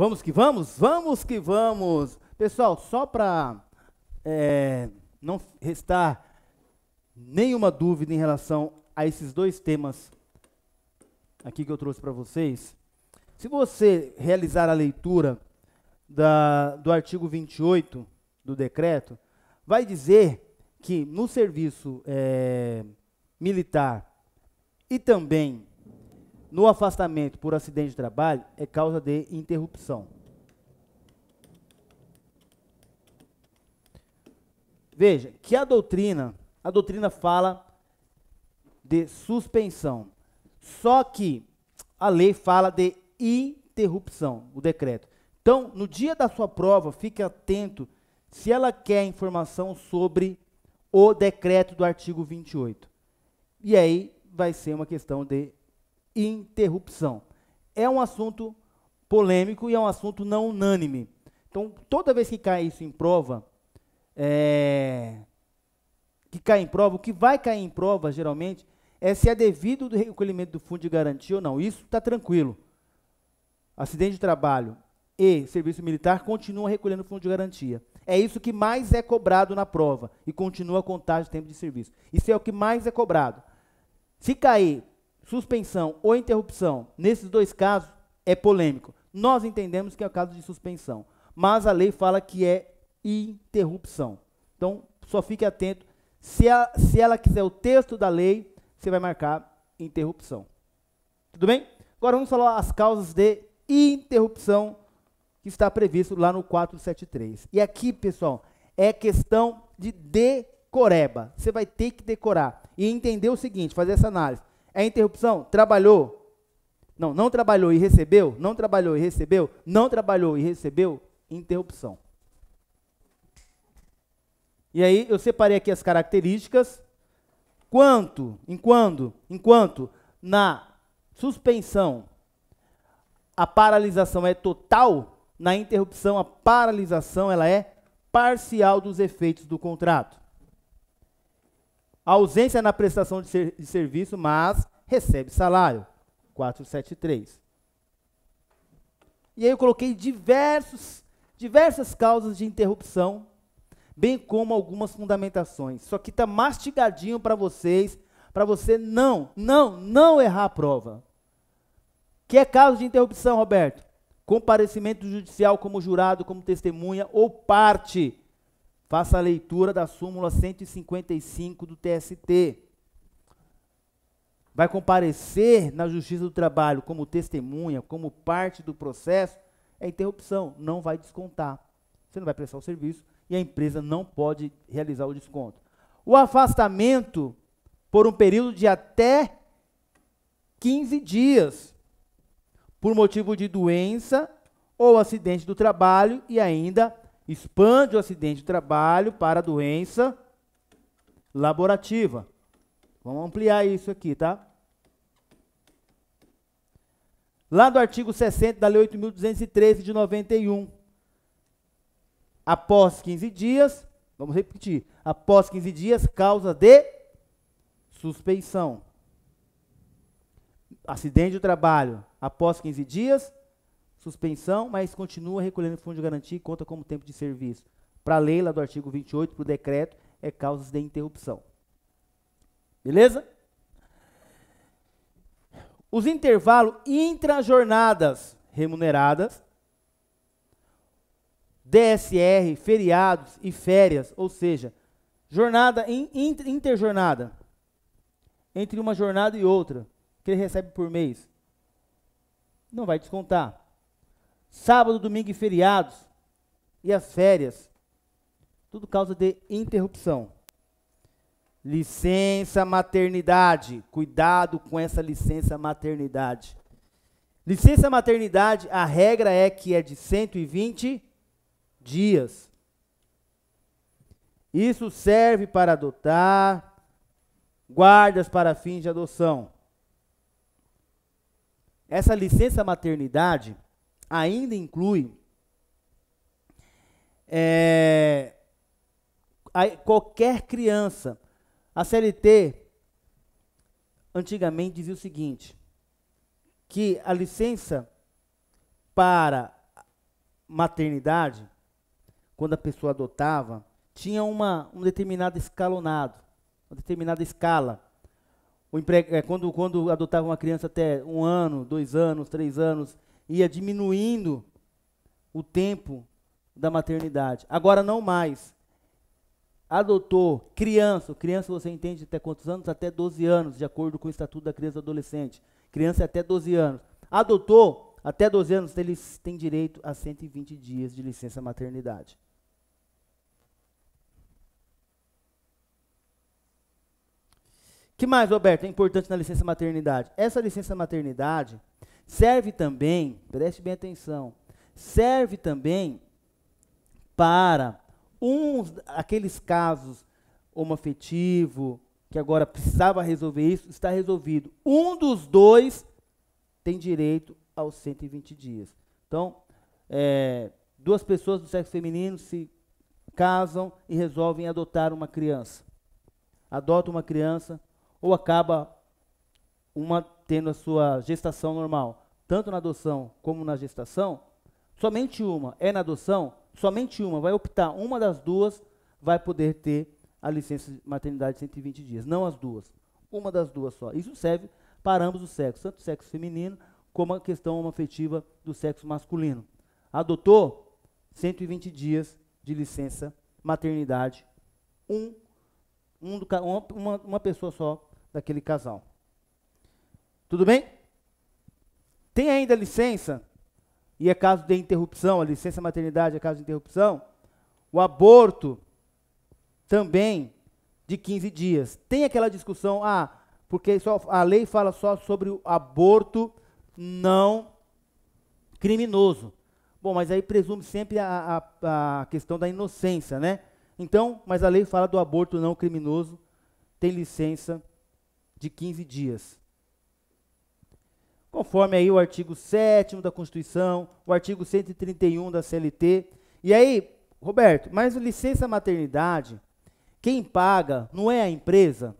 Vamos que vamos? Vamos que vamos! Pessoal, só para é, não restar nenhuma dúvida em relação a esses dois temas aqui que eu trouxe para vocês, se você realizar a leitura da, do artigo 28 do decreto, vai dizer que no serviço é, militar e também no afastamento por acidente de trabalho é causa de interrupção. Veja que a doutrina, a doutrina fala de suspensão. Só que a lei fala de interrupção, o decreto. Então, no dia da sua prova, fique atento se ela quer informação sobre o decreto do artigo 28. E aí vai ser uma questão de interrupção. É um assunto polêmico e é um assunto não unânime. Então, toda vez que cai isso em prova, é, que cai em prova, o que vai cair em prova, geralmente, é se é devido do recolhimento do fundo de garantia ou não. Isso está tranquilo. Acidente de trabalho e serviço militar continuam recolhendo fundo de garantia. É isso que mais é cobrado na prova e continua a contagem de tempo de serviço. Isso é o que mais é cobrado. Se cair suspensão ou interrupção, nesses dois casos, é polêmico. Nós entendemos que é o caso de suspensão, mas a lei fala que é interrupção. Então, só fique atento. Se, a, se ela quiser o texto da lei, você vai marcar interrupção. Tudo bem? Agora vamos falar as causas de interrupção que está previsto lá no 473. E aqui, pessoal, é questão de decoreba. Você vai ter que decorar e entender o seguinte, fazer essa análise. É interrupção? Trabalhou. Não, não trabalhou e recebeu. Não trabalhou e recebeu. Não trabalhou e recebeu. Interrupção. E aí eu separei aqui as características. Quanto, enquanto, enquanto na suspensão a paralisação é total, na interrupção a paralisação ela é parcial dos efeitos do contrato. A ausência na prestação de, ser, de serviço, mas recebe salário. 473. E aí eu coloquei diversos, diversas causas de interrupção, bem como algumas fundamentações. Isso aqui está mastigadinho para vocês, para você não, não, não errar a prova. Que é caso de interrupção, Roberto? Comparecimento judicial como jurado, como testemunha ou parte. Faça a leitura da súmula 155 do TST vai comparecer na Justiça do Trabalho como testemunha, como parte do processo, é interrupção, não vai descontar. Você não vai prestar o serviço e a empresa não pode realizar o desconto. O afastamento por um período de até 15 dias, por motivo de doença ou acidente do trabalho, e ainda expande o acidente do trabalho para doença laborativa. Vamos ampliar isso aqui, tá? Lá do artigo 60 da Lei 8.213 de 91. Após 15 dias, vamos repetir, após 15 dias, causa de suspeição. Acidente de trabalho, após 15 dias, suspensão, mas continua recolhendo fundo de garantia e conta como tempo de serviço. Para a lei lá do artigo 28, para o decreto, é causas de interrupção. Beleza? os intervalos intrajornadas remuneradas, DSR, feriados e férias, ou seja, jornada in, interjornada entre uma jornada e outra, que ele recebe por mês. Não vai descontar. Sábado, domingo e feriados e as férias, tudo causa de interrupção. Licença maternidade. Cuidado com essa licença maternidade. Licença maternidade, a regra é que é de 120 dias. Isso serve para adotar, guardas para fins de adoção. Essa licença maternidade ainda inclui é, qualquer criança a CLT antigamente dizia o seguinte, que a licença para maternidade, quando a pessoa adotava, tinha uma, um determinado escalonado, uma determinada escala. Emprego, é, quando, quando adotava uma criança até um ano, dois anos, três anos, ia diminuindo o tempo da maternidade. Agora não mais adotou criança, criança você entende até quantos anos? Até 12 anos, de acordo com o Estatuto da Criança e Adolescente. Criança é até 12 anos. Adotou, até 12 anos, eles têm direito a 120 dias de licença maternidade. que mais, Roberto, é importante na licença maternidade? Essa licença maternidade serve também, preste bem atenção, serve também para uns, aqueles casos homoafetivo, que agora precisava resolver isso, está resolvido. Um dos dois tem direito aos 120 dias. Então, é, duas pessoas do sexo feminino se casam e resolvem adotar uma criança. Adota uma criança ou acaba uma tendo a sua gestação normal, tanto na adoção como na gestação. Somente uma é na adoção, somente uma, vai optar uma das duas, vai poder ter a licença de maternidade de 120 dias. Não as duas, uma das duas só. Isso serve para ambos os sexos, tanto o sexo feminino como a questão afetiva do sexo masculino. Adotou 120 dias de licença maternidade, um, um do, uma, uma pessoa só daquele casal. Tudo bem? Tem ainda licença e é caso de interrupção, a licença maternidade é caso de interrupção, o aborto também de 15 dias. Tem aquela discussão, ah, porque só, a lei fala só sobre o aborto não criminoso. Bom, mas aí presume sempre a, a, a questão da inocência, né? Então, mas a lei fala do aborto não criminoso, tem licença de 15 dias conforme aí o artigo 7 da Constituição, o artigo 131 da CLT. E aí, Roberto, mas licença maternidade, quem paga não é a empresa?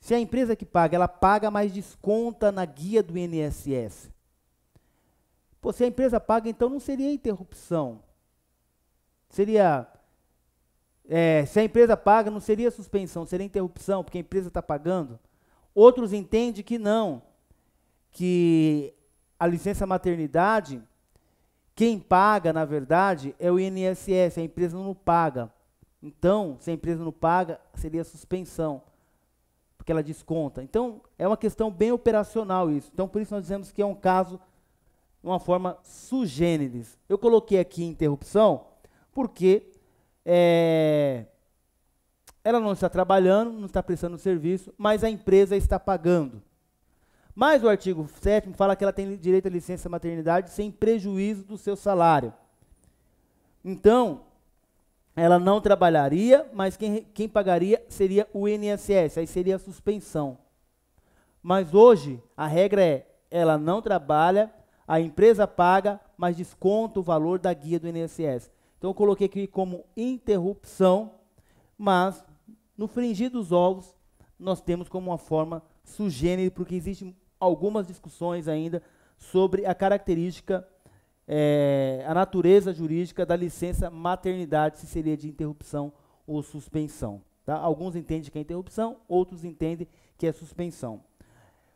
Se é a empresa que paga, ela paga, mas desconta na guia do INSS. Pô, se a empresa paga, então não seria interrupção. Seria. É, se a empresa paga, não seria suspensão, seria interrupção, porque a empresa está pagando. Outros entendem que não, que a licença maternidade, quem paga, na verdade, é o INSS, a empresa não paga. Então, se a empresa não paga, seria suspensão, porque ela desconta. Então, é uma questão bem operacional isso. Então, por isso nós dizemos que é um caso, uma forma sugêneres. Eu coloquei aqui interrupção, porque é, ela não está trabalhando, não está prestando serviço, mas a empresa está pagando. Mas o artigo 7 fala que ela tem direito à licença maternidade sem prejuízo do seu salário. Então, ela não trabalharia, mas quem, quem pagaria seria o INSS, aí seria a suspensão. Mas hoje, a regra é: ela não trabalha, a empresa paga, mas desconta o valor da guia do INSS. Então, eu coloquei aqui como interrupção, mas no fringir dos ovos, nós temos como uma forma sugênero, porque existe algumas discussões ainda sobre a característica, é, a natureza jurídica da licença maternidade, se seria de interrupção ou suspensão. Tá? Alguns entendem que é interrupção, outros entendem que é suspensão.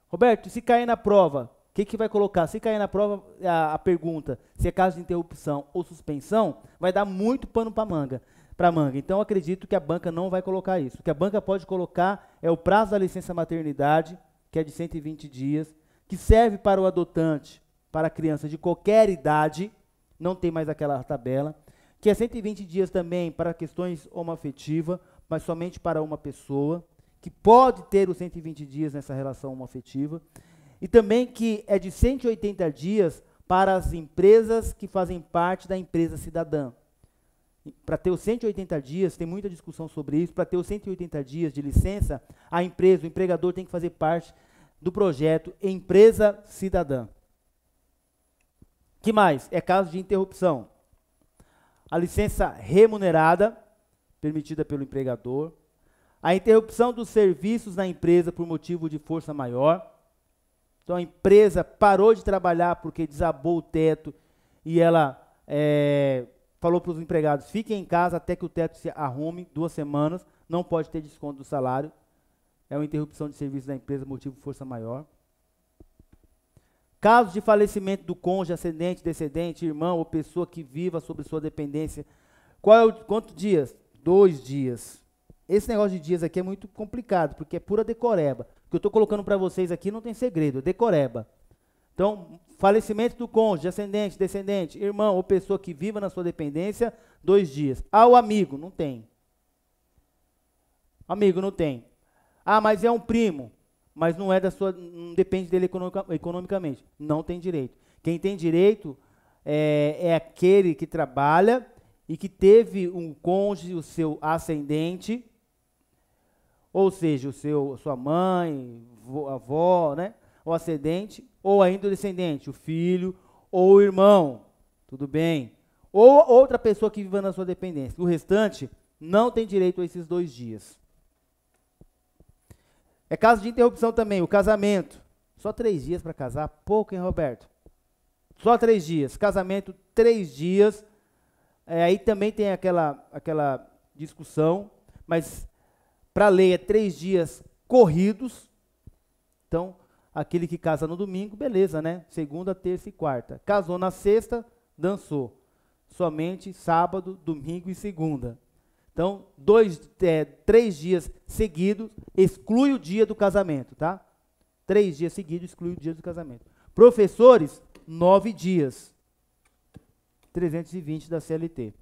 Roberto, se cair na prova, o que, que vai colocar? Se cair na prova a, a, pergunta se é caso de interrupção ou suspensão, vai dar muito pano para manga. Para manga. Então, acredito que a banca não vai colocar isso. O que a banca pode colocar é o prazo da licença maternidade, que é de 120 dias, que serve para o adotante, para a criança de qualquer idade, não tem mais aquela tabela, que é 120 dias também para questões homoafetivas, mas somente para uma pessoa, que pode ter os 120 dias nessa relação homoafetiva, e também que é de 180 dias para as empresas que fazem parte da empresa cidadã. Para ter os 180 dias, tem muita discussão sobre isso, para ter os 180 dias de licença, a empresa, o empregador tem que fazer parte do projeto Empresa Cidadã. Que mais? É caso de interrupção. A licença remunerada, permitida pelo empregador. A interrupção dos serviços na empresa por motivo de força maior. Então a empresa parou de trabalhar porque desabou o teto e ela é, falou para os empregados: fiquem em casa até que o teto se arrume, duas semanas, não pode ter desconto do salário é uma interrupção de serviço da empresa motivo força maior. Casos de falecimento do cônjuge, ascendente, descendente, irmão ou pessoa que viva sobre sua dependência. Qual é o, dias? Dois dias. Esse negócio de dias aqui é muito complicado, porque é pura decoreba. O que eu estou colocando para vocês aqui não tem segredo, é decoreba. Então, falecimento do cônjuge, ascendente, descendente, irmão ou pessoa que viva na sua dependência, dois dias. Ao ah, amigo, não tem. Amigo, não tem. Ah, mas é um primo. Mas não é da sua, não depende dele economicamente. Não tem direito. Quem tem direito é, é aquele que trabalha e que teve um cônjuge, o seu ascendente, ou seja, o seu, sua mãe, avó, né? O ascendente, ou ainda o descendente, o filho ou o irmão. Tudo bem. Ou outra pessoa que viva na sua dependência. O restante não tem direito a esses dois dias. É caso de interrupção também, o casamento. Só três dias para casar, pouco, hein, Roberto? Só três dias. Casamento, três dias. É, aí também tem aquela, aquela discussão, mas para a lei é três dias corridos. Então, aquele que casa no domingo, beleza, né? Segunda, terça e quarta. Casou na sexta, dançou. Somente sábado, domingo e segunda. Então, dois, é, três dias seguidos exclui o dia do casamento, tá? Três dias seguidos exclui o dia do casamento. Professores, nove dias. 320 da CLT.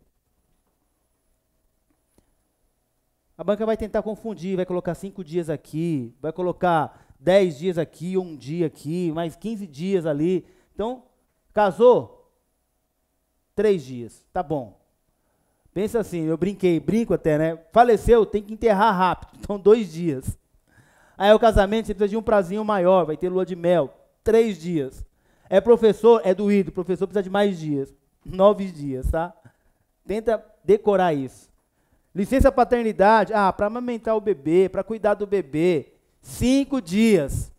A banca vai tentar confundir, vai colocar cinco dias aqui, vai colocar dez dias aqui, um dia aqui, mais 15 dias ali. Então, casou? Três dias, tá bom. Pensa assim, eu brinquei, brinco até, né? Faleceu, tem que enterrar rápido, então dois dias. Aí o casamento, você precisa de um prazinho maior, vai ter lua de mel, três dias. É professor, é doído, professor precisa de mais dias, nove dias, tá? Tenta decorar isso. Licença paternidade, ah, para amamentar o bebê, para cuidar do bebê, cinco dias.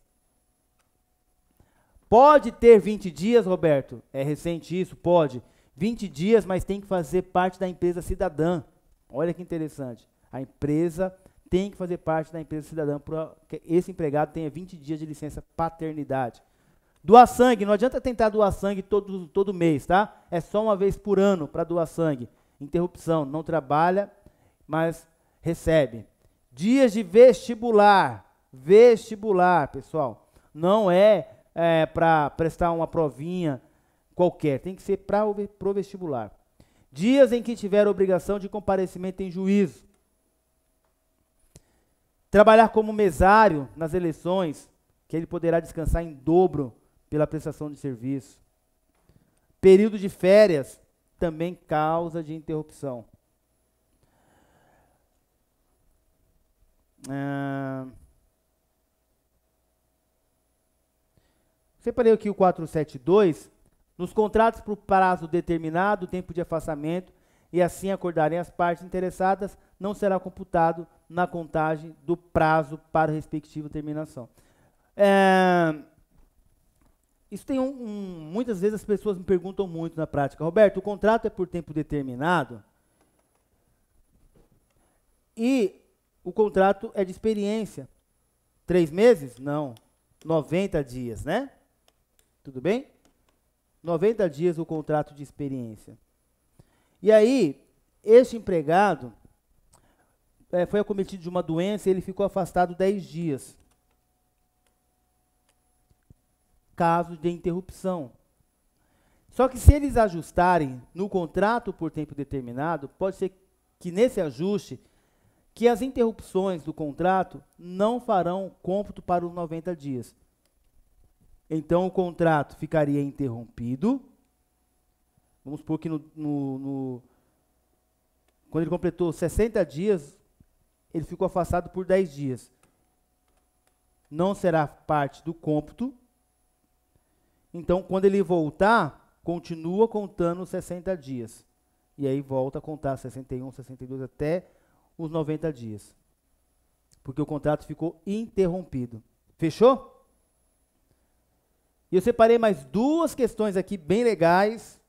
Pode ter 20 dias, Roberto? É recente isso? Pode. 20 dias, mas tem que fazer parte da empresa cidadã. Olha que interessante. A empresa tem que fazer parte da empresa cidadã para que esse empregado tenha 20 dias de licença paternidade. Doar sangue, não adianta tentar doar sangue todo, todo mês, tá? É só uma vez por ano para doar sangue. Interrupção, não trabalha, mas recebe. Dias de vestibular. Vestibular, pessoal. Não é, é para prestar uma provinha qualquer, tem que ser para o vestibular. Dias em que tiver obrigação de comparecimento em juízo. Trabalhar como mesário nas eleições, que ele poderá descansar em dobro pela prestação de serviço. Período de férias, também causa de interrupção. Ah, separei aqui o 472 nos contratos por prazo determinado, tempo de afastamento e assim acordarem as partes interessadas, não será computado na contagem do prazo para a respectiva terminação. É, isso tem um, um, muitas vezes as pessoas me perguntam muito na prática, Roberto, o contrato é por tempo determinado e o contrato é de experiência. Três meses? Não. 90 dias, né? Tudo bem? 90 dias o contrato de experiência. E aí, este empregado é, foi acometido de uma doença e ele ficou afastado 10 dias. Caso de interrupção. Só que se eles ajustarem no contrato por tempo determinado, pode ser que nesse ajuste, que as interrupções do contrato não farão cômputo para os 90 dias. Então o contrato ficaria interrompido. Vamos supor que no, no, no, quando ele completou 60 dias, ele ficou afastado por 10 dias. Não será parte do cômputo. Então, quando ele voltar, continua contando 60 dias. E aí volta a contar 61, 62 até os 90 dias. Porque o contrato ficou interrompido. Fechou? E eu separei mais duas questões aqui bem legais.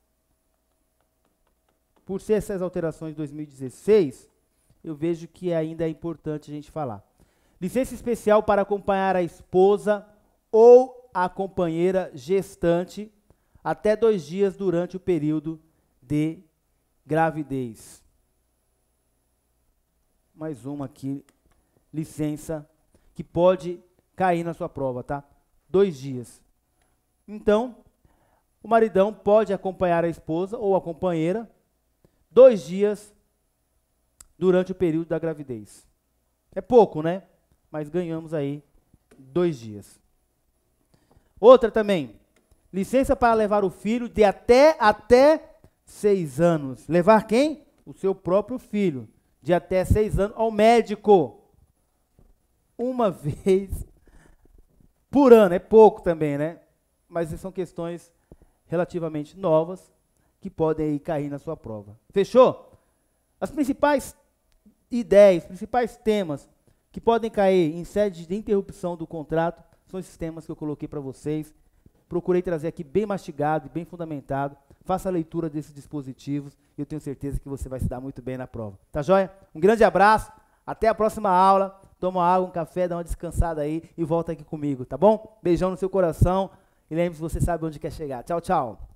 Por ser essas alterações de 2016, eu vejo que ainda é importante a gente falar. Licença especial para acompanhar a esposa ou a companheira gestante até dois dias durante o período de gravidez. Mais uma aqui, licença, que pode cair na sua prova, tá? Dois dias. Então, o maridão pode acompanhar a esposa ou a companheira dois dias durante o período da gravidez. É pouco, né? Mas ganhamos aí dois dias. Outra também, licença para levar o filho de até até seis anos. Levar quem? O seu próprio filho de até seis anos ao médico uma vez por ano. É pouco também, né? mas são questões relativamente novas que podem cair na sua prova. Fechou? As principais ideias, principais temas que podem cair em sede de interrupção do contrato são esses temas que eu coloquei para vocês. Procurei trazer aqui bem mastigado e bem fundamentado. Faça a leitura desses dispositivos e eu tenho certeza que você vai se dar muito bem na prova. Tá joia? Um grande abraço, até a próxima aula. Toma água, um café, dá uma descansada aí e volta aqui comigo, tá bom? Beijão no seu coração. E lembre-se, você sabe onde quer chegar. Tchau, tchau.